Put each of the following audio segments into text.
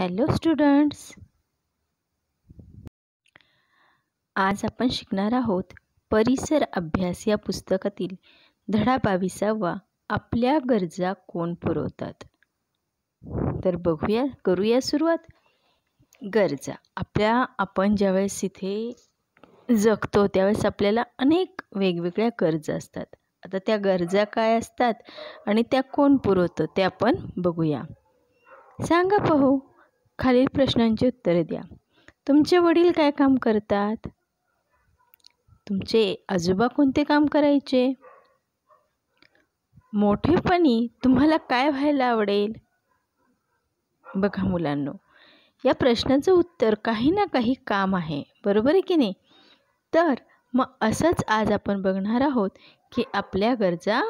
hello students आज आपण शिकणार आहोत परिसर अभ्यास या पुस्तकातील धडा बावीसावा आपल्या गरजा कोण पुरवतात तर बघूया करूया सुरुवात गरजा आपल्या आपण ज्यावेळेस इथे जगतो त्यावेळेस आपल्याला अनेक वेगवेगळ्या गरजा असतात आता त्या गरजा काय असतात आणि त्या कोण पुरवतं ते आपण बघूया सांगा पाहू खालील प्रश्नांची उत्तरे द्या तुमचे वडील काय काम करतात तुमचे आजोबा कोणते काम करायचे मोठेपणी तुम्हाला काय व्हायला आवडेल बघा मुलांनो या प्रश्नाचं उत्तर काही ना काही काम आहे बरोबर आहे की नाही तर मग असंच आज आपण बघणार आहोत की आपल्या गरजा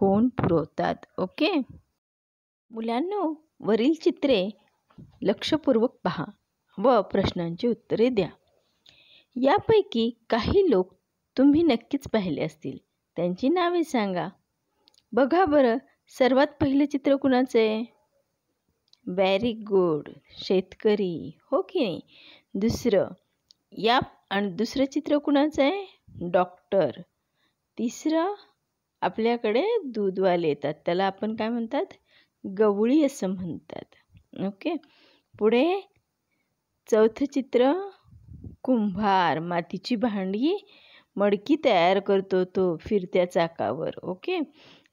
कोण पुरवतात ओके मुलांनो वरील चित्रे लक्षपूर्वक पहा व प्रश्नांची उत्तरे द्या यापैकी काही लोक तुम्ही नक्कीच पाहिले असतील त्यांची नावे सांगा बघा बरं सर्वात पहिले चित्र कुणाचं आहे व्हेरी गुड शेतकरी हो की नाही दुसरं या आणि दुसरं चित्र कुणाचं आहे डॉक्टर तिसरं आपल्याकडे दूधवाले येतात त्याला आपण काय म्हणतात गवळी असं म्हणतात ओके पुढे चौथं चित्र कुंभार मातीची भांडी मडकी तयार करतो तो फिरत्या चाकावर ओके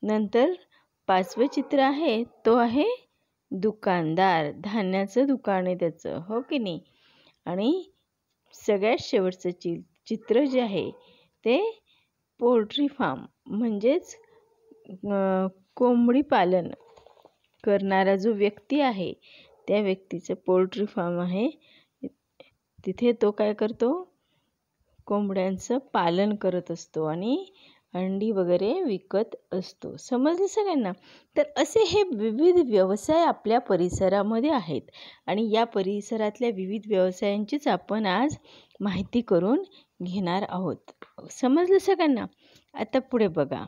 नंतर पाचवं चित्र आहे तो आहे दुकानदार धान्याचं दुकान आहे त्याचं हो की नाही आणि सगळ्यात शेवटचं चि चित्र जे आहे ते पोल्ट्री फार्म म्हणजेच कोंबडी पालन करणारा जो व्यक्ती आहे त्या व्यक्तीचं पोल्ट्री फार्म आहे तिथे तो काय करतो कोंबड्यांचं पालन करत असतो आणि अंडी वगैरे विकत असतो समजलं सगळ्यांना तर असे हे विविध व्यवसाय आपल्या परिसरामध्ये आहेत आणि या परिसरातल्या विविध व्यवसायांचीच आपण आज माहिती करून घेणार आहोत समजलं सगळ्यांना आता पुढे बघा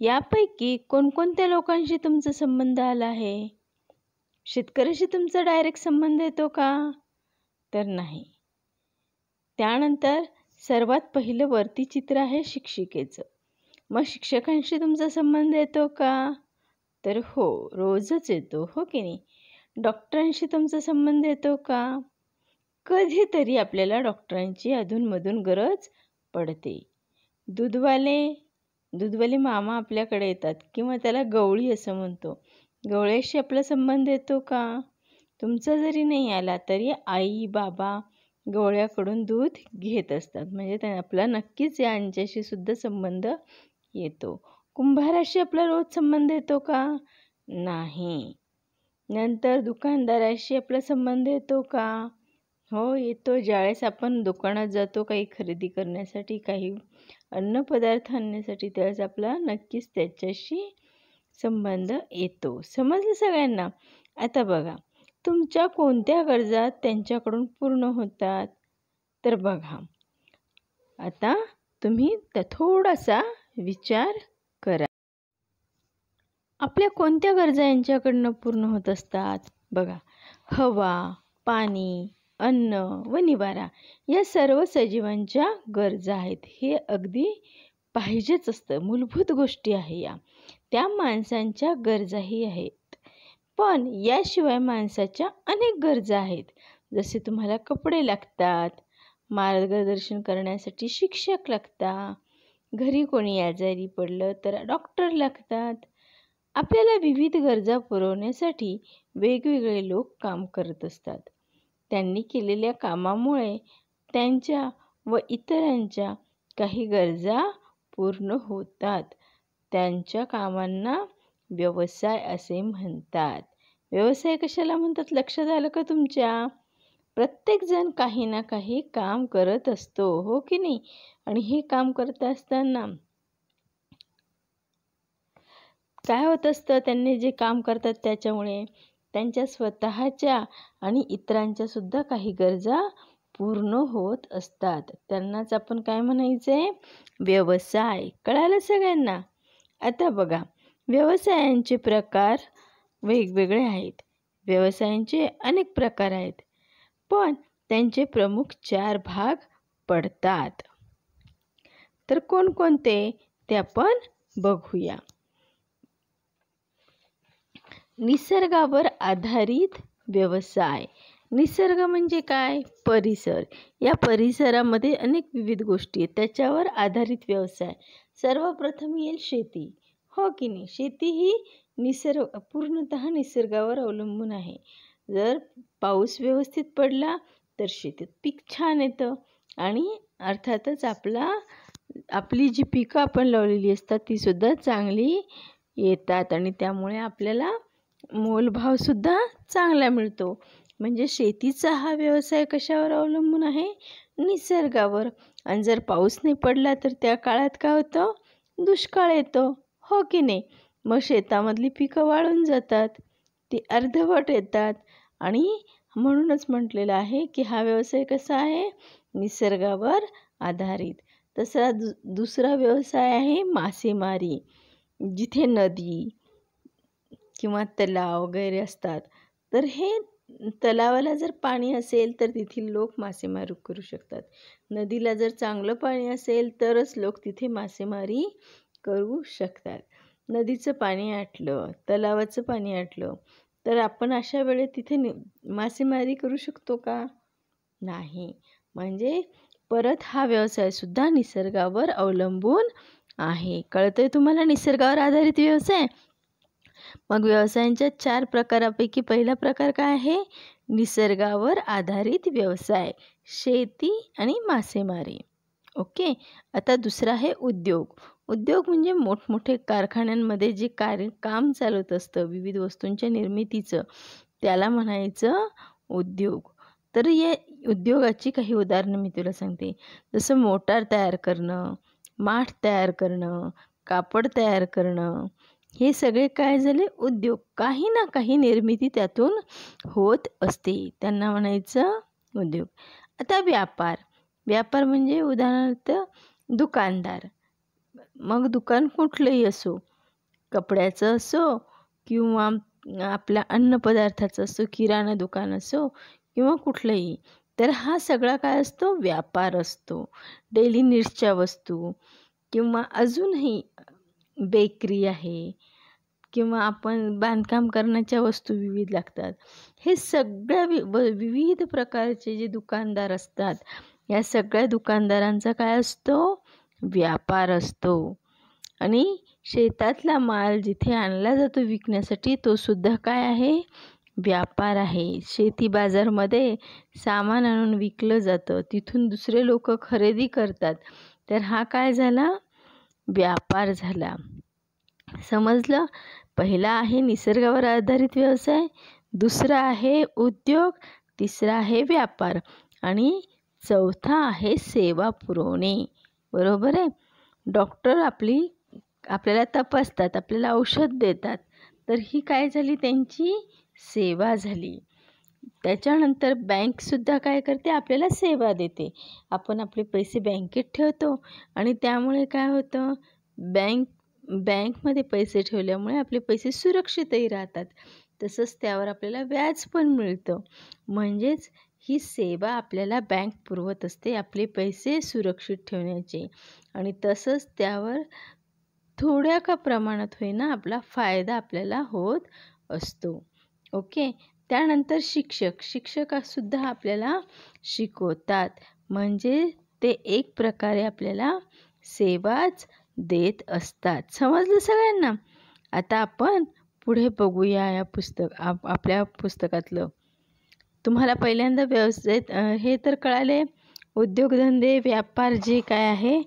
यापैकी कोणकोणत्या लोकांशी तुमचा संबंध आला आहे शेतकऱ्याशी तुमचा डायरेक्ट संबंध येतो का तर नाही त्यानंतर सर्वात पहिलं वरती चित्र आहे शिक्षिकेचं मग शिक्षकांशी तुमचा संबंध येतो का तर हो रोजच येतो हो की नाही डॉक्टरांशी तुमचा संबंध येतो का कधीतरी आपल्याला डॉक्टरांची अधूनमधून गरज पडते दूधवाले दूधवाले मामा आपल्याकडे येतात किंवा त्याला गवळी असं म्हणतो गवळ्याशी आपला संबंध येतो का तुमचा जरी नाही आला तरी आई बाबा गवळ्याकडून दूध घेत असतात म्हणजे त्या आपला नक्कीच यांच्याशी सुद्धा संबंध येतो कुंभाराशी आपला रोज संबंध येतो का नाही नंतर दुकानदाराशी आपला संबंध येतो का हो येतो ज्यावेळेस आपण दुकानात जातो काही खरेदी करण्यासाठी काही अन्नपदार्थ आणण्यासाठी त्यावेळेस आपला नक्कीच त्याच्याशी संबंध येतो समजलं सगळ्यांना आता बघा तुमच्या कोणत्या गरजा त्यांच्याकडून पूर्ण होतात तर बघा आता तुम्ही थोडासा विचार करा आपल्या कोणत्या गरजा यांच्याकडनं पूर्ण होत असतात बघा हवा पाणी अन्न व निवारा या सर्व सजीवांच्या गरजा आहेत हे अगदी पाहिजेच असतं मूलभूत गोष्टी आहे या त्या माणसांच्या गरजाही आहेत पण याशिवाय माणसाच्या अनेक गरजा आहेत जसे तुम्हाला कपडे लागतात मार्गदर्शन करण्यासाठी शिक्षक लागता घरी कोणी आजारी पडलं तर डॉक्टर लागतात आपल्याला विविध गरजा पुरवण्यासाठी वेगवेगळे लोक काम करत असतात त्यांनी केलेल्या कामामुळे त्यांच्या व इतरांच्या काही गरजा पूर्ण होतात त्यांच्या कामांना व्यवसाय असे म्हणतात व्यवसाय कशाला म्हणतात लक्षात आलं का तुमच्या प्रत्येकजण काही ना काही काम करत असतो हो की नाही आणि हे काम करत असताना काय होत असतं त्यांनी जे काम करतात त्याच्यामुळे त्यांच्या स्वतःच्या आणि इतरांच्या सुद्धा काही गरजा पूर्ण होत असतात त्यांनाच आपण काय म्हणायचं आहे व्यवसाय कळालं सगळ्यांना आता बघा व्यवसायांचे प्रकार वेगवेगळे आहेत व्यवसायांचे अनेक प्रकार आहेत पण त्यांचे प्रमुख चार भाग पडतात तर कोणकोणते ते आपण बघूया निसर्गावर आधारित व्यवसाय निसर्ग म्हणजे काय परिसर या परिसरामध्ये अनेक विविध गोष्टी आहेत त्याच्यावर आधारित व्यवसाय सर्वप्रथम येईल शेती हो की नाही शेती ही निसर्ग पूर्णत निसर्गावर अवलंबून आहे जर पाऊस व्यवस्थित पडला तर शेतीत पीक छान येतं आणि अर्थातच आपला आपली जी पिकं आपण लावलेली असतात तीसुद्धा चांगली येतात आणि त्यामुळे आपल्याला मोलभावसुद्धा चांगला मिळतो म्हणजे शेतीचा हा व्यवसाय कशावर अवलंबून आहे निसर्गावर आणि जर पाऊस नाही पडला तर त्या काळात काय होतं दुष्काळ येतो हो की नाही मग शेतामधली पिकं वाळून जातात ती अर्धवट येतात आणि म्हणूनच म्हटलेलं आहे की हा व्यवसाय कसा आहे निसर्गावर आधारित तसा दु दुसरा व्यवसाय आहे मासेमारी जिथे नदी किंवा तलाव वगैरे असतात तर हे तलावाला जर पाणी असेल तर तेथील लोक मासेमारी करू शकतात नदीला जर चांगलं पाणी असेल तरच लोक तिथे मासेमारी करू शकतात नदीचं पाणी आटलं तलावाचं पाणी आटलं तर आपण अशा वेळे तिथे मासेमारी करू शकतो का नाही म्हणजे परत हा व्यवसायसुद्धा निसर्गावर अवलंबून आहे कळतंय तुम्हाला निसर्गावर आधारित व्यवसाय मग व्यवसायांच्या चार प्रकारापैकी पहिला प्रकार काय आहे निसर्गावर आधारित व्यवसाय शेती आणि मासेमारी ओके आता दुसरा आहे उद्योग उद्योग म्हणजे मोठमोठे कारखान्यांमध्ये जे कार्य काम चालत असतं विविध वस्तूंच्या निर्मितीचं त्याला म्हणायचं उद्योग तर या उद्योगाची काही उदाहरणं मी तुला सांगते जसं मोटार तयार करणं माठ तयार करणं कापड तयार करणं हे सगळे काय झाले उद्योग काही ना काही निर्मिती त्यातून होत असते त्यांना म्हणायचं उद्योग आता व्यापार व्यापार म्हणजे उदाहरणार्थ दुकानदार मग दुकान कुठलंही असो कपड्याचं असो किंवा आपल्या अन्नपदार्थाचं असो किराणा दुकान असो किंवा कुठलंही तर हा सगळा काय असतो व्यापार असतो डेली नीड्सच्या वस्तू किंवा अजूनही बेकरी आहे किंवा आपण बांधकाम करण्याच्या वस्तू विविध लागतात हे सगळ्या वि विविध प्रकारचे जे दुकानदार असतात या सगळ्या दुकानदारांचा काय असतो व्यापार असतो आणि शेतातला माल जिथे आणला जातो विकण्यासाठी तो सुद्धा काय आहे व्यापार आहे शेती बाजारमध्ये सामान आणून विकलं जातं तिथून दुसरे लोक खरेदी करतात तर हा काय झाला व्यापार झाला समजलं पहिला आहे निसर्गावर आधारित व्यवसाय दुसरा आहे उद्योग तिसरा आहे व्यापार आणि चौथा आहे सेवा पुरवणे बरोबर आहे डॉक्टर आपली आपल्याला तपासतात आपल्याला औषध देतात तर ही काय झाली त्यांची सेवा झाली त्याच्यानंतर बँकसुद्धा काय करते आपल्याला सेवा देते आपण आपले पैसे बँकेत ठेवतो आणि त्यामुळे काय होतं बँक बँकमध्ये पैसे ठेवल्यामुळे आपले पैसे सुरक्षितही राहतात तसंच त्यावर आपल्याला व्याज पण मिळतं म्हणजेच ही सेवा आपल्याला बँक पुरवत असते आपले पैसे सुरक्षित ठेवण्याचे आणि तसंच त्यावर थोड्या का प्रमाणात होईना आपला फायदा आपल्याला होत असतो ओके त्यानंतर शिक्षक शिक्षकसुद्धा आपल्याला शिकवतात म्हणजे ते एक प्रकारे आपल्याला सेवाच देत असतात समजलं सगळ्यांना आता आपण पुढे बघूया या पुस्तक आप आपल्या पुस्तकातलं तुम्हाला पहिल्यांदा व्यवसायात हे तर कळाले उद्योगधंदे व्यापार जे काय आहे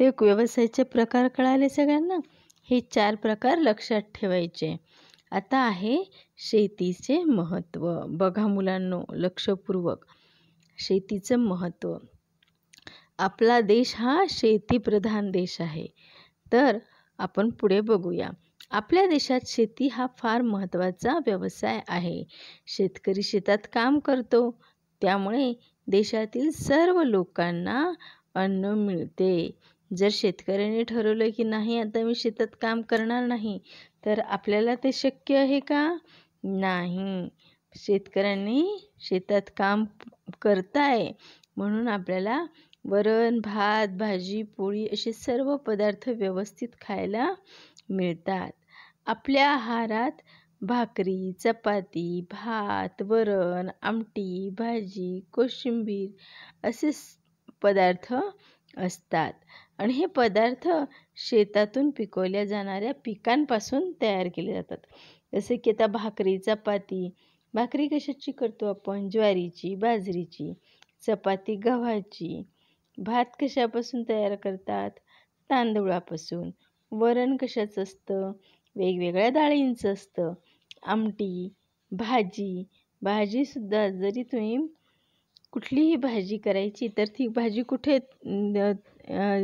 ते व्यवसायाचे प्रकार कळाले सगळ्यांना हे चार प्रकार लक्षात ठेवायचे आता आहे शेतीचे महत्त्व बघा मुलांनो लक्षपूर्वक शेतीचं महत्त्व आपला देश हा शेतीप्रधान देश आहे तर आपण पुढे बघूया आपल्या देशात शेती हा फार महत्त्वाचा व्यवसाय आहे शेतकरी शेतात काम करतो त्यामुळे देशातील सर्व लोकांना अन्न मिळते जर शेतकऱ्याने ठरवलं की नाही आता मी शेतात काम करणार नाही तर आपल्याला ते शक्य आहे का नाही शेतकऱ्यांनी शेतात काम करताय म्हणून आपल्याला वरण भात भाजी पोळी असे सर्व पदार्थ व्यवस्थित खायला मिळतात आपल्या आहारात भाकरी चपाती भात वरण आमटी भाजी कोशिंबीर असे पदार्थ असतात आणि हे पदार्थ शेतातून पिकवल्या जाणाऱ्या पिकांपासून तयार केले जातात जसे की आता भाकरी चपाती भाकरी कशाची करतो आपण ज्वारीची बाजरीची चपाती गव्हाची भात कशापासून तयार करतात तांदुळापासून वरण कशाचं असतं वेगवेगळ्या डाळींचं असतं आमटी भाजी भाजीसुद्धा जरी तुम्ही कुठलीही भाजी करायची तर ती भाजी कुठे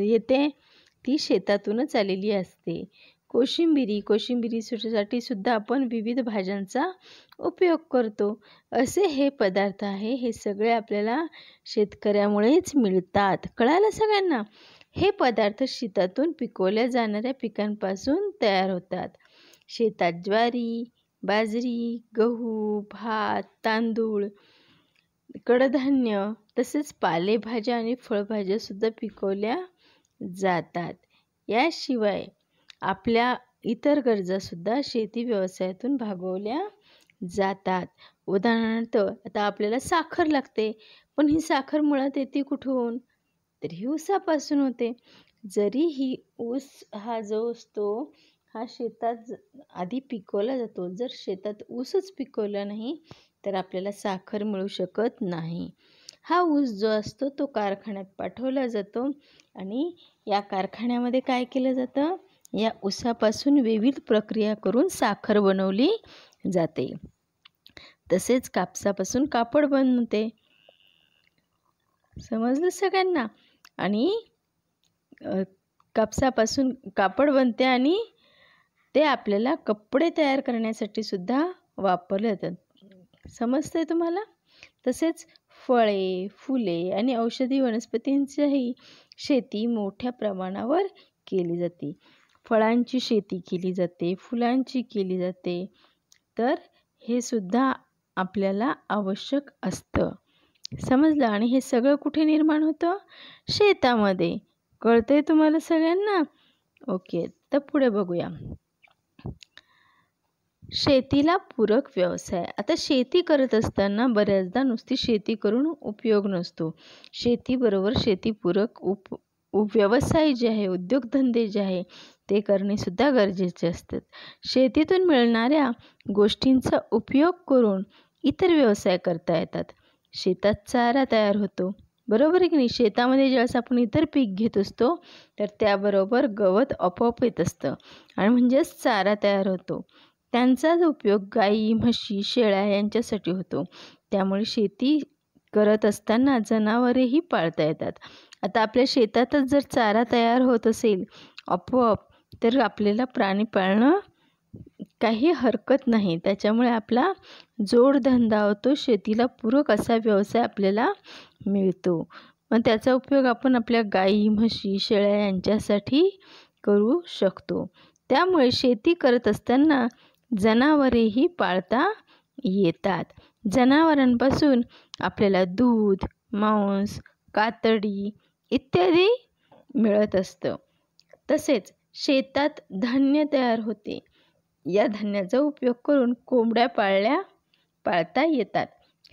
येते ती शेतातूनच आलेली असते कोशिंबिरी कोशिंबिरी सुसाठी सुद्धा आपण विविध भाज्यांचा उपयोग करतो असे हे पदार्थ आहे हे सगळे आपल्याला शेतकऱ्यामुळेच मिळतात कळालं सगळ्यांना हे पदार्थ शेतातून पिकवल्या जाणाऱ्या पिकांपासून तयार होतात शेतात ज्वारी बाजरी गहू भात तांदूळ कडधान्य तसेच पालेभाज्या आणि फळभाज्यासुद्धा पिकवल्या जातात याशिवाय आपल्या इतर गरजासुद्धा शेती व्यवसायातून भागवल्या जातात उदाहरणार्थ आता आपल्याला साखर लागते पण ही साखर मुळात येते कुठून तर ही ऊसापासून होते जरी ही ऊस हा जो असतो हा शेतात आधी पिकवला जातो जर शेतात ऊसच पिकवला नाही तर आपल्याला साखर मिळू शकत नाही हा ऊस जो असतो तो कारखान्यात पाठवला जातो आणि या कारखान्यामध्ये काय केलं जातं या ऊसापासून विविध प्रक्रिया करून साखर बनवली जाते तसेच कापसापासून कापड बनते समजलं सगळ्यांना आणि कापसापासून कापड बनते आणि ते आपल्याला कपडे तयार करण्यासाठी सुद्धा वापरले जातात समजतंय तुम्हाला तसेच फळे फुले आणि औषधी वनस्पतींचीही शेती मोठ्या प्रमाणावर केली जाते फळांची शेती केली जाते फुलांची केली जाते तर हे सुद्धा आपल्याला आवश्यक असतं समजलं आणि हे सगळं कुठे निर्माण होतं शेतामध्ये कळतं आहे तुम्हाला सगळ्यांना ओके तर पुढे बघूया शेतीला पूरक व्यवसाय आता शेती करत असताना बऱ्याचदा नुसती शेती करून उपयोग नसतो शेतीबरोबर शेतीपूरक उप व्यवसाय जे आहे उद्योगधंदे जे आहे ते करणे सुद्धा गरजेचे असतात शेतीतून मिळणाऱ्या गोष्टींचा उपयोग करून इतर व्यवसाय करता येतात शेतात चारा तयार होतो बरोबर की नाही शेतामध्ये ज्यावेळेस आपण इतर पीक घेत असतो तर त्याबरोबर गवत आपोआप येत असतं आणि म्हणजेच चारा तयार होतो त्यांचाच उपयोग गाई म्हशी शेळ्या यांच्यासाठी होतो त्यामुळे शेती करत असताना जनावरेही पाळता येतात आता आपल्या शेतातच जर चारा तयार होत असेल आपोआप तर आपल्याला प्राणी पाळणं काही हरकत नाही त्याच्यामुळे आपला जोडधंदा होतो शेतीला पूरक असा व्यवसाय आपल्याला मिळतो मग त्याचा उपयोग आपण आपल्या गाई म्हशी शेळ्या यांच्यासाठी करू शकतो त्यामुळे शेती करत असताना जनावरेही पाळता येतात जनावरांपासून आपल्याला दूध मांस कातडी इत्यादी मिळत असतं तसेच शेतात धान्य तयार होते या धान्याचा उपयोग करून कोंबड्या पाळल्या पाळता येतात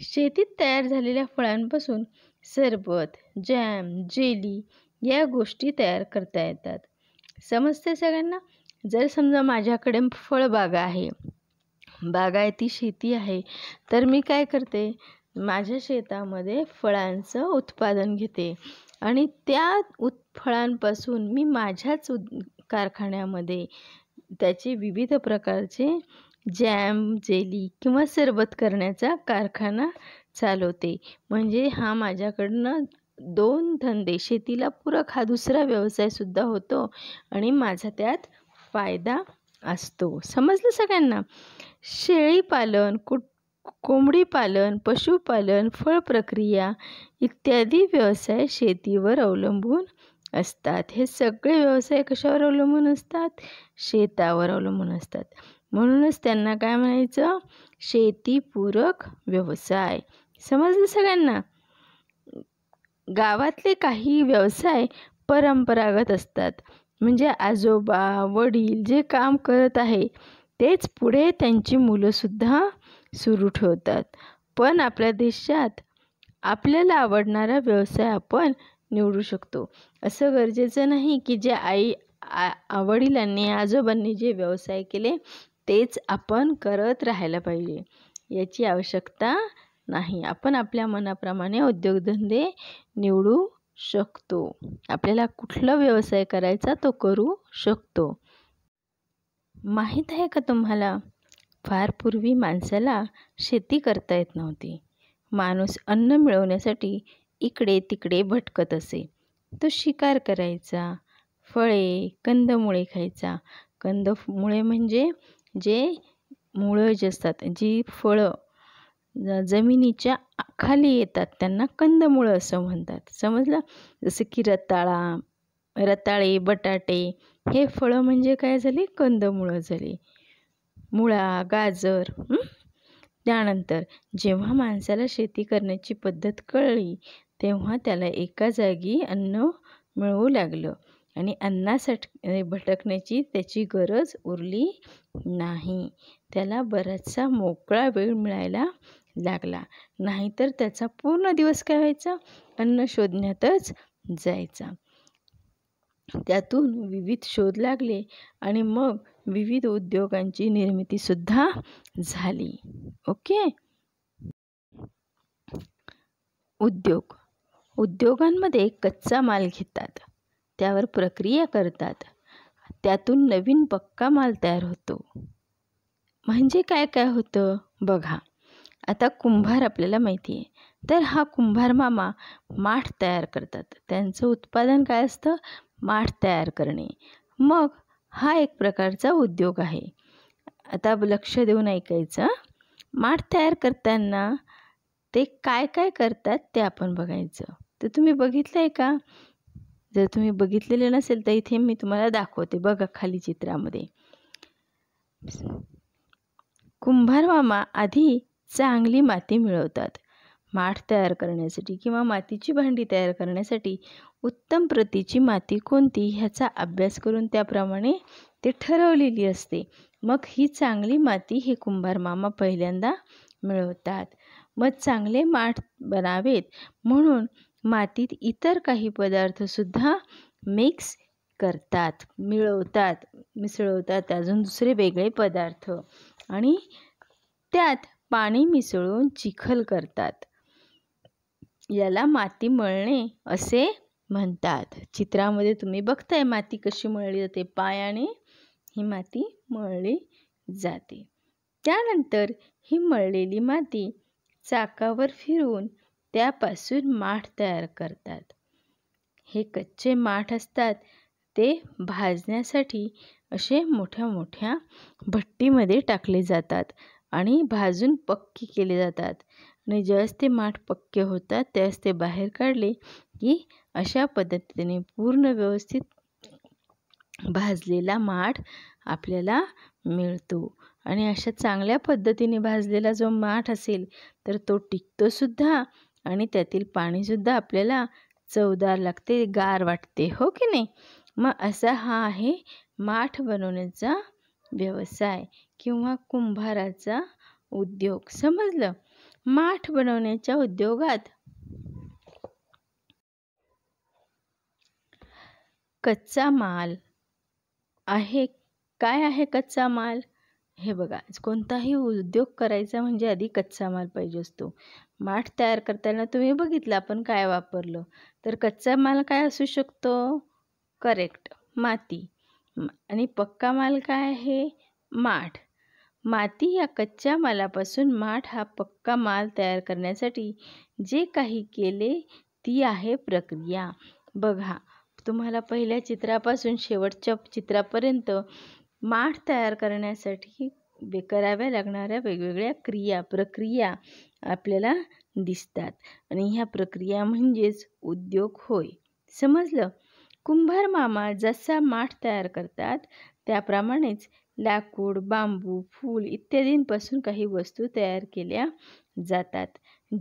शेतीत तयार झालेल्या फळांपासून सरबत जॅम जेली या गोष्टी तयार करता येतात समजते सगळ्यांना जर समजा माझ्याकडे फळबागा आहे बागायती शेती आहे तर मी काय करते माझ्या शेतामध्ये फळांचं उत्पादन घेते आणि त्या उत् फळांपासून मी माझ्याच उद् कारखान्यामध्ये त्याचे विविध प्रकारचे जॅम जेली किंवा सरबत करण्याचा कारखाना चालवते म्हणजे हा माझ्याकडनं दोन धंदे शेतीला पूरक हा दुसरा व्यवसायसुद्धा होतो आणि माझा त्यात फायदा असतो समजलं सगळ्यांना शेळीपालन कुट कोंबडी पालन पशुपालन फळ प्रक्रिया इत्यादी व्यवसाय शेतीवर अवलंबून असतात हे सगळे व्यवसाय कशावर अवलंबून असतात शेतावर अवलंबून असतात म्हणूनच त्यांना काय म्हणायचं शेतीपूरक व्यवसाय समजलं सगळ्यांना गावातले काही व्यवसाय परंपरागत असतात म्हणजे आजोबा वडील जे काम करत आहे तेच पुढे त्यांची मुलंसुद्धा सुरू ठेवतात पण आपल्या देशात आपल्याला आवडणारा व्यवसाय आपण निवडू शकतो असं गरजेचं नाही की जे आई आ वडिलांनी आजोबांनी जे व्यवसाय केले तेच आपण करत राहायला पाहिजे याची आवश्यकता नाही आपण आपल्या मनाप्रमाणे उद्योगधंदे निवडू शकतो आपल्याला कुठला व्यवसाय करायचा तो करू शकतो माहीत आहे का तुम्हाला फार पूर्वी माणसाला शेती करता येत नव्हती माणूस अन्न मिळवण्यासाठी इकडे तिकडे भटकत असे तो शिकार करायचा फळे कंदमुळे खायचा कंदमुळे म्हणजे जे मुळं जे असतात जी फळं जमिनीच्या खाली येतात त्यांना कंदमुळं असं म्हणतात समजलं जसं की रताळा रताळे बटाटे हे फळं म्हणजे काय झाली कंदमुळं झाली मुळा गाजर त्यानंतर जेव्हा माणसाला शेती करण्याची पद्धत कळली तेव्हा त्याला एका जागी अन्न मिळवू लागलं आणि अन्नासाठी भटकण्याची त्याची गरज उरली नाही त्याला बराचसा मोकळा वेळ मिळायला लागला नाहीतर त्याचा पूर्ण दिवस काय व्हायचा अन्न शोधण्यातच जायचा त्यातून विविध शोध लागले आणि मग विविध उद्योगांची निर्मिती सुद्धा झाली ओके उद्योग उद्योगांमध्ये कच्चा माल घेतात त्यावर प्रक्रिया करतात त्यातून नवीन पक्का माल तयार होतो म्हणजे काय काय होतं बघा आता कुंभार आपल्याला माहिती आहे तर हा कुंभार मामा माठ तयार करतात त्यांचं उत्पादन काय असतं माठ तयार करणे मग हा एक प्रकारचा उद्योग आहे आता लक्ष देऊन ऐकायचं माठ तयार करताना ते काय काय करतात ते आपण बघायचं तर तुम्ही बघितलं आहे का जर तुम्ही बघितलेलं नसेल तर इथे मी तुम्हाला दाखवते बघा खाली चित्रामध्ये कुंभार मामा आधी चांगली माती मिळवतात माठ तयार करण्यासाठी किंवा मातीची भांडी तयार करण्यासाठी उत्तम प्रतीची माती कोणती ह्याचा अभ्यास करून त्याप्रमाणे ते ठरवलेली असते मग ही चांगली माती हे कुंभार मामा पहिल्यांदा मिळवतात मग चांगले माठ बनावेत म्हणून मातीत इतर काही पदार्थसुद्धा मिक्स करतात मिळवतात मिसळवतात अजून दुसरे वेगळे पदार्थ आणि त्यात पाणी मिसळून चिखल करतात याला माती मळणे असे म्हणतात चित्रामध्ये तुम्ही बघताय माती कशी मळली जाते पायाने ही माती मळली जाते त्यानंतर ही मळलेली माती चाकावर फिरवून त्यापासून माठ तयार करतात हे कच्चे माठ असतात ते भाजण्यासाठी असे मोठ्या मोठ्या भट्टीमध्ये टाकले जातात आणि भाजून पक्की केले जातात आणि ज्यावेळेस ते माठ पक्के होतात त्यावेळेस ते बाहेर काढले की अशा पद्धतीने पूर्ण व्यवस्थित भाजलेला माठ आपल्याला मिळतो आणि अशा चांगल्या पद्धतीने भाजलेला जो माठ असेल तर तो टिकतोसुद्धा आणि त्यातील पाणीसुद्धा आपल्याला चवदार लागते गार वाटते हो की नाही मग असा हा आहे माठ बनवण्याचा व्यवसाय किंवा कुंभाराचा उद्योग समजलं माठ बनवण्याच्या उद्योगात कच्चा माल आहे काय आहे कच्चा माल हे बघा कोणताही उद्योग करायचा म्हणजे आधी कच्चा माल पाहिजे असतो माठ तयार करताना तुम्ही बघितलं आपण काय वापरलं तर कच्चा माल काय असू शकतो करेक्ट माती आणि पक्का माल काय आहे माठ माती या कच्च्या मालापासून माठ हा पक्का माल तयार करण्यासाठी जे काही केले ती आहे प्रक्रिया बघा तुम्हाला पहिल्या चित्रापासून शेवटच्या चित्रापर्यंत माठ तयार करण्यासाठी कराव्या लागणाऱ्या वेगवेगळ्या क्रिया प्रक्रिया आपल्याला दिसतात आणि ह्या प्रक्रिया म्हणजेच उद्योग होय समजलं कुंभार मामा जसा माठ तयार करतात त्याप्रमाणेच लाकूड बांबू फूल इत्यादींपासून काही वस्तू तयार केल्या जातात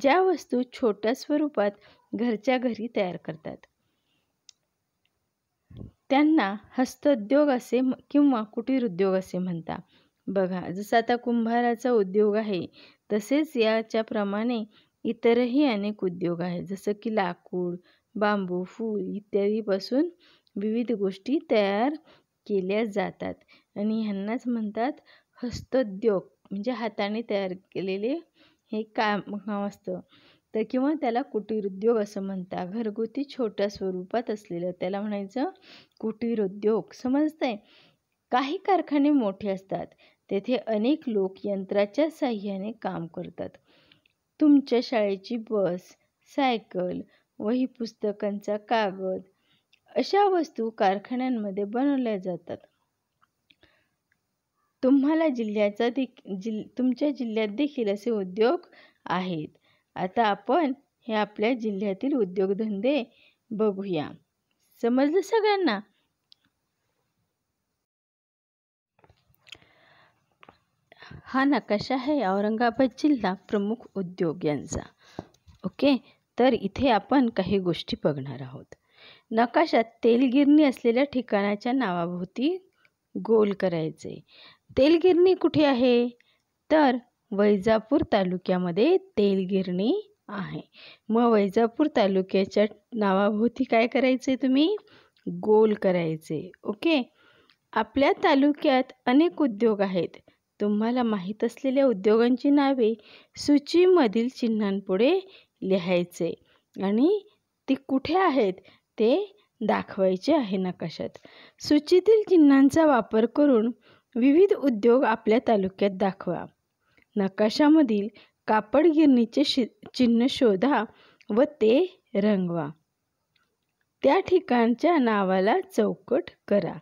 ज्या वस्तू छोट्या स्वरूपात घरच्या घरी तयार करतात त्यांना हस्तोद्योग असे किंवा कुटीर उद्योग असे म्हणतात बघा जसं आता कुंभाराचा उद्योग आहे तसेच याच्याप्रमाणे इतरही अनेक उद्योग आहेत जसं की लाकूड बांबू फूल इत्यादीपासून विविध गोष्टी तयार केल्या जातात आणि ह्यांनाच म्हणतात हस्तोद्योग म्हणजे हाताने तयार केलेले हे काम काम असतं तर किंवा त्याला कुटीर उद्योग असं म्हणतात घरगुती छोट्या स्वरूपात असलेलं त्याला म्हणायचं कुटीरोद्योग समजतं आहे काही कारखाने मोठे असतात तेथे अनेक लोक यंत्राच्या साह्याने काम करतात तुमच्या शाळेची बस सायकल वही पुस्तकांचा कागद अशा वस्तू कारखान्यांमध्ये बनवल्या जातात तुम्हाला जिल्ह्याचा देख जिल तुमच्या जिल्ह्यात देखील असे उद्योग आहेत आता आपण हे आपल्या जिल्ह्यातील उद्योगधंदे बघूया समजलं सगळ्यांना हा नकाशा आहे औरंगाबाद जिल्हा प्रमुख उद्योग यांचा ओके तर इथे आपण काही गोष्टी बघणार आहोत नकाशात तेलगिरणी असलेल्या ठिकाणाच्या नावाभोवती गोल करायचे तेलगिरणी कुठे आहे तर वैजापूर तालुक्यामध्ये तेलगिरणी आहे मग वैजापूर तालुक्याच्या नावाभोवती काय करायचे तुम्ही गोल करायचे ओके आपल्या तालुक्यात अनेक उद्योग आहेत तुम्हाला माहीत असलेल्या उद्योगांची नावे सूचीमधील चिन्हांपुढे लिहायचे आणि ती कुठे आहेत ते दाखवायचे आहे नकाशात सूचीतील चिन्हांचा वापर करून विविध उद्योग आपल्या तालुक्यात दाखवा नकाशामधील कापड गिरणीचे शि चिन्ह शोधा व ते रंगवा त्या ठिकाणच्या नावाला चौकट करा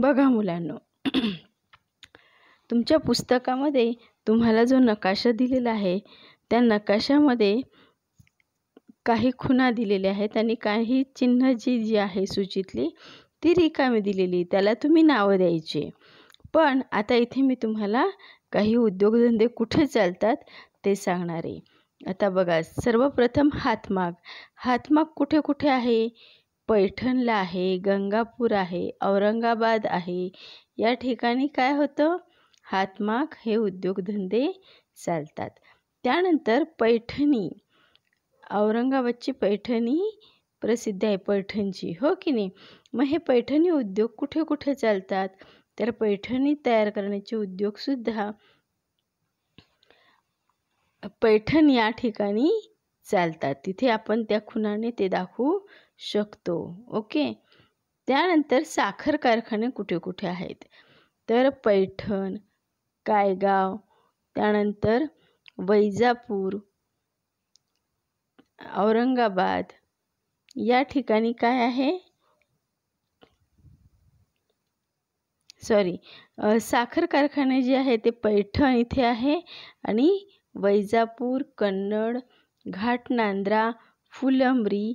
बघा मुलांनो तुमच्या पुस्तकामध्ये तुम्हाला जो नकाशा दिलेला आहे त्या नकाशामध्ये काही खुणा दिलेल्या आहेत आणि काही चिन्ह जी जी आहे सूचितली ती रिकामी दिलेली त्याला तुम्ही नावं द्यायची पण आता इथे मी तुम्हाला काही उद्योगधंदे कुठे चालतात ते सांगणार आहे आता बघा सर्वप्रथम हातमाग हातमाग कुठे कुठे आहे पैठणला आहे गंगापूर आहे औरंगाबाद आहे या ठिकाणी काय होतं हातमाग हे उद्योगधंदे चालतात त्यानंतर पैठणी औरंगाबादची पैठणी प्रसिद्ध आहे पैठणची हो की नाही मग हे पैठणी उद्योग कुठे कुठे चालतात तर पैठणी तयार करण्याचे उद्योगसुद्धा पैठण या ठिकाणी चालतात तिथे आपण त्या खुनाने ते दाखवू शकतो ओके त्यानंतर साखर कारखाने कुठे कुठे आहेत तर पैठण कायगाव त्यानंतर वैजापूर औरंगाबाद या ठिकाणी काय आहे सॉरी साखर कारखाने जे आहे ते पैठण इथे आहे आणि वैजापूर कन्नड घाटनांद्रा फुलंबरी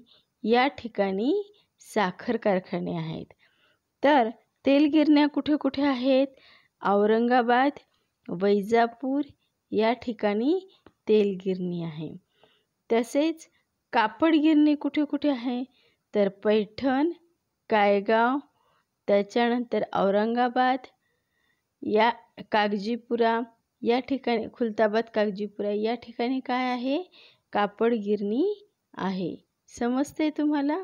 या ठिकाणी साखर कारखाने आहेत तर तेलगिरण्या कुठे कुठे आहेत औरंगाबाद वैजापूर या ठिकाणी तेलगिरणी आहे तसेच कापडगिरणी कुठे कुठे आहे तर पैठण कायगाव त्याच्यानंतर औरंगाबाद या कागजीपुरा या ठिकाणी खुलताबाद कागजीपुरा या ठिकाणी काय आहे कापड गिरणी आहे समजते तुम्हाला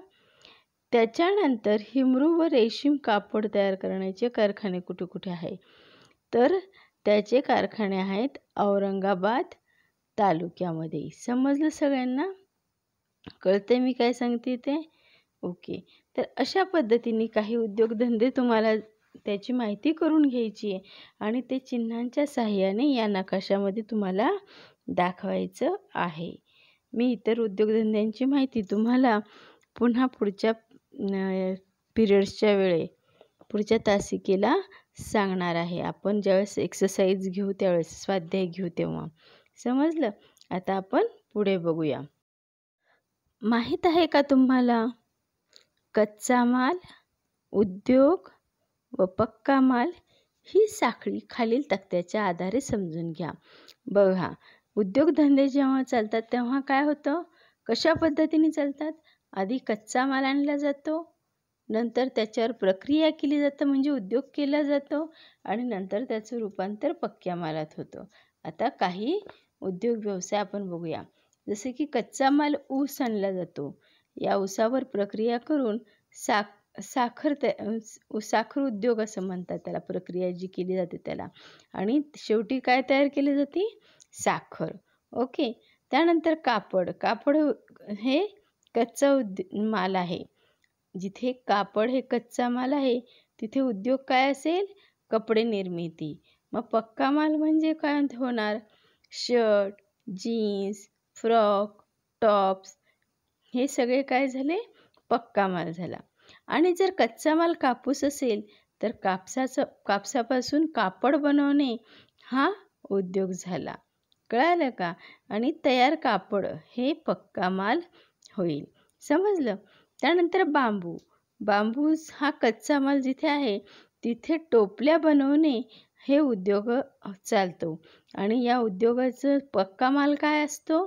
त्याच्यानंतर हिमरू व रेशीम कापड तयार करण्याचे कारखाने कुठे कुठे आहे तर त्याचे कारखाने आहेत औरंगाबाद तालुक्यामध्ये समजलं सगळ्यांना कळते मी काय सांगते ते ओके तर अशा पद्धतीने काही उद्योगधंदे तुम्हाला त्याची माहिती करून घ्यायची आहे आणि ते चिन्हांच्या सहाय्याने या नकाशामध्ये तुम्हाला दाखवायचं आहे मी इतर उद्योगधंद्यांची माहिती तुम्हाला पुन्हा पुढच्या पिरियड्सच्या वेळे पुढच्या तासिकेला सांगणार आहे आपण ज्यावेळेस एक्सरसाइज घेऊ त्यावेळेस स्वाध्याय घेऊ तेव्हा समजलं आता आपण पुढे बघूया माहीत आहे का तुम्हाला कच्चा माल उद्योग व पक्का माल ही साखळी खालील तक्त्याच्या आधारे समजून घ्या बघा उद्योगधंदे जेव्हा चालतात तेव्हा काय होतं कशा पद्धतीने चालतात आधी कच्चा माल आणला जातो नंतर त्याच्यावर प्रक्रिया केली जातं म्हणजे उद्योग केला जातो आणि नंतर त्याचं रूपांतर पक्क्या मालात होतं आता काही उद्योग व्यवसाय आपण बघूया जसे की कच्चा माल ऊस आणला जातो या उसावर प्रक्रिया करून साख साखर उ साखर उद्योग असं म्हणतात त्याला प्रक्रिया जी केली जाते त्याला आणि शेवटी काय तयार केली जाते साखर ओके त्यानंतर कापड कापड हे कच्चा उद माल आहे जिथे कापड हे कच्चा माल आहे तिथे उद्योग काय असेल कपडे निर्मिती मग पक्का माल म्हणजे काय होणार शर्ट जीन्स फ्रॉक टॉप्स हे सगळे काय झाले पक्का माल झाला आणि जर कच्चा माल कापूस असेल तर कापसाचं कापसापासून कापड बनवणे हा उद्योग झाला कळालं का आणि तयार कापड हे पक्का माल होईल समजलं त्यानंतर बांबू बांबू हा कच्चा माल जिथे आहे तिथे टोपल्या बनवणे हे उद्योग चालतो आणि या उद्योगाचं पक्का माल काय असतो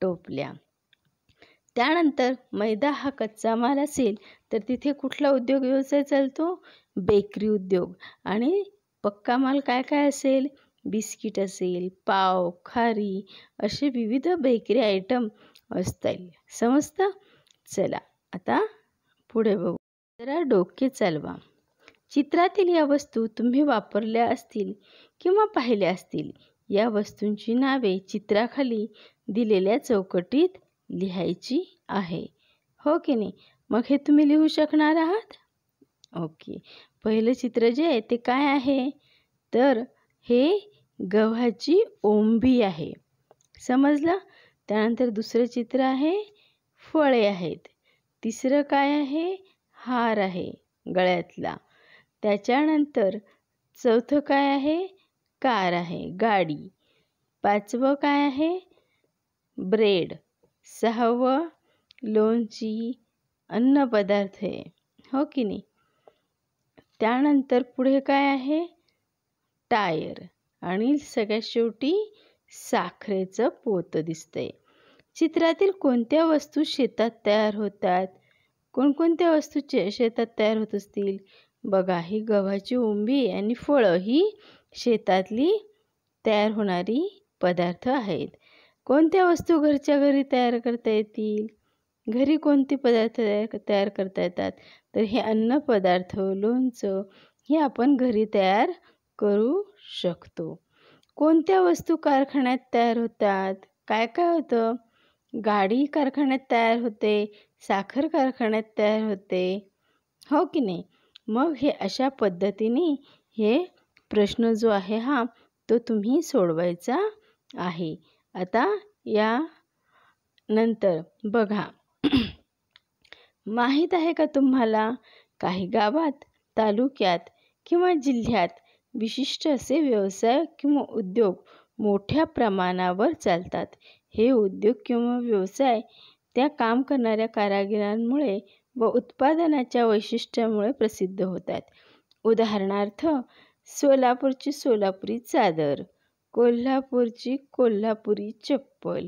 टोपल्या त्यानंतर मैदा हा कच्चा माल असेल तर तिथे कुठला उद्योग व्यवसाय चालतो बेकरी उद्योग आणि पक्का माल काय काय असेल बिस्किट असेल पाव खारी असे विविध बेकरी आयटम असतील समजतं चला आता पुढे बघू जरा डोके चालवा चित्रातील या वस्तू तुम्ही वापरल्या असतील किंवा पाहिल्या असतील या वस्तूंची नावे चित्राखाली दिलेल्या चौकटीत लिहायची आहे हो की नाही मग हे तुम्ही लिहू शकणार आहात ओके पहिलं चित्र जे आहे ते काय आहे तर हे गव्हाची ओंबी आहे समजलं त्यानंतर दुसरं चित्र आहे फळे आहेत तिसरं काय आहे हार आहे गळ्यातला त्याच्यानंतर चौथं काय आहे कार आहे गाडी पाचवं काय आहे ब्रेड सहावं लोणची अन्नपदार्थ आहे हो की नाही त्यानंतर पुढे काय आहे टायर आणि सगळ्यात शेवटी साखरेचं पोतं दिसतंय चित्रातील कोणत्या वस्तू शेतात तयार होतात कोणकोणत्या वस्तू शेतात तयार होत असतील बघा ही गव्हाची उंबी आणि फळं ही शेतातली तयार होणारी पदार्थ आहेत कोणत्या वस्तू घरच्या घरी तयार करता येतील घरी कोणते पदार्थ तयार तयार करता येतात तर हे अन्न पदार्थ लोणचं हे आपण घरी तयार करू शकतो कोणत्या वस्तू कारखान्यात तयार होतात काय काय होतं गाडी कारखान्यात तयार होते साखर कारखान्यात तयार होते हो की नाही मग हे अशा पद्धतीने हे प्रश्न जो आहे हा तो तुम्ही सोडवायचा आहे आता या नंतर बघा माहीत आहे का तुम्हाला काही गावात तालुक्यात किंवा जिल्ह्यात विशिष्ट असे व्यवसाय किंवा उद्योग मोठ्या प्रमाणावर चालतात हे उद्योग किंवा व्यवसाय त्या काम करणाऱ्या कारागिरांमुळे व उत्पादनाच्या वैशिष्ट्यामुळे प्रसिद्ध होतात उदाहरणार्थ सोलापूरची सोलापुरी चादर कोल्हापूरची कोल्हापुरी चप्पल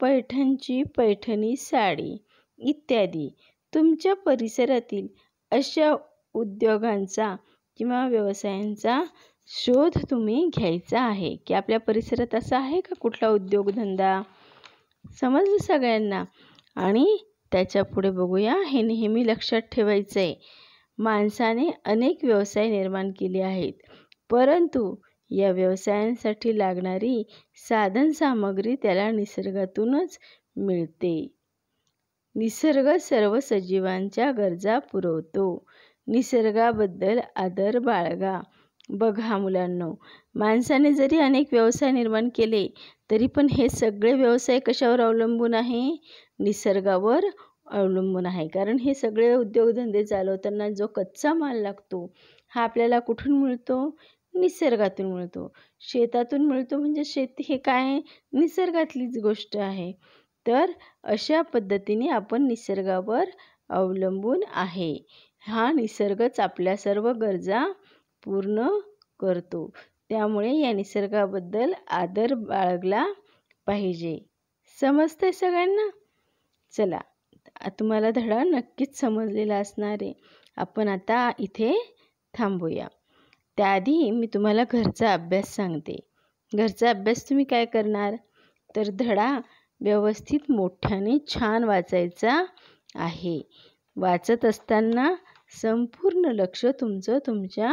पैठणची पैठणी साडी इत्यादी तुमच्या परिसरातील अशा उद्योगांचा किंवा व्यवसायांचा शोध तुम्ही घ्यायचा आहे की आपल्या परिसरात असा आहे का कुठला उद्योगधंदा समजलं सगळ्यांना आणि त्याच्या पुढे बघूया हे नेहमी लक्षात ठेवायचं आहे माणसाने अनेक व्यवसाय निर्माण केले आहेत परंतु या व्यवसायांसाठी लागणारी साधनसामग्री त्याला निसर्गातूनच मिळते निसर्ग सर्व सजीवांच्या गरजा पुरवतो निसर्गाबद्दल आदर बाळगा बघा मुलांनो माणसाने जरी अनेक व्यवसाय निर्माण केले तरी पण हे सगळे व्यवसाय कशावर अवलंबून आहे निसर्गावर अवलंबून आहे कारण हे सगळे उद्योगधंदे चालवताना जो कच्चा माल लागतो हा आपल्याला कुठून मिळतो निसर्गातून मिळतो शेतातून मिळतो म्हणजे शेती हे काय आहे निसर्गातलीच गोष्ट आहे तर अशा पद्धतीने आपण निसर्गावर अवलंबून आहे हा निसर्गच आपल्या सर्व गरजा पूर्ण करतो त्यामुळे या निसर्गाबद्दल आदर बाळगला पाहिजे समजतंय सगळ्यांना चला तुम्हाला धडा नक्कीच समजलेला असणार आहे आपण आता इथे थांबूया त्याआधी मी तुम्हाला घरचा अभ्यास सांगते घरचा अभ्यास तुम्ही काय करणार तर धडा व्यवस्थित मोठ्याने छान वाचायचा आहे वाचत असताना संपूर्ण लक्ष तुमचं तुमच्या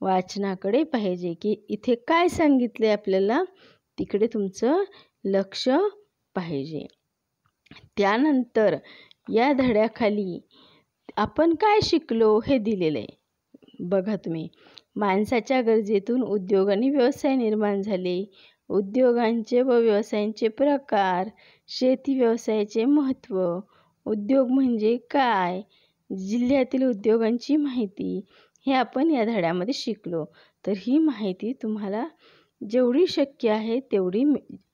वाचनाकडे पाहिजे की इथे काय सांगितले आपल्याला तिकडे तुमचं लक्ष पाहिजे त्यानंतर या धड्याखाली आपण काय शिकलो हे दिलेलं आहे बघा तुम्ही माणसाच्या गरजेतून उद्योग आणि व्यवसाय निर्माण झाले उद्योगांचे व व्यवसायांचे प्रकार शेती व्यवसायाचे महत्त्व उद्योग म्हणजे काय जिल्ह्यातील उद्योगांची माहिती हे आपण या धड्यामध्ये शिकलो तर ही माहिती तुम्हाला जेवढी शक्य आहे तेवढी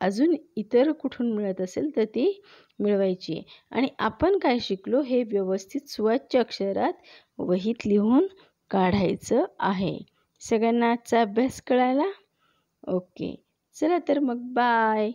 अजून इतर कुठून मिळत असेल तर ती मिळवायची आणि आपण काय शिकलो हे व्यवस्थित स्वच्छ अक्षरात वहीत लिहून काढायचं आहे सगळ्यांना आजचा अभ्यास कळायला ओके चला तर मग बाय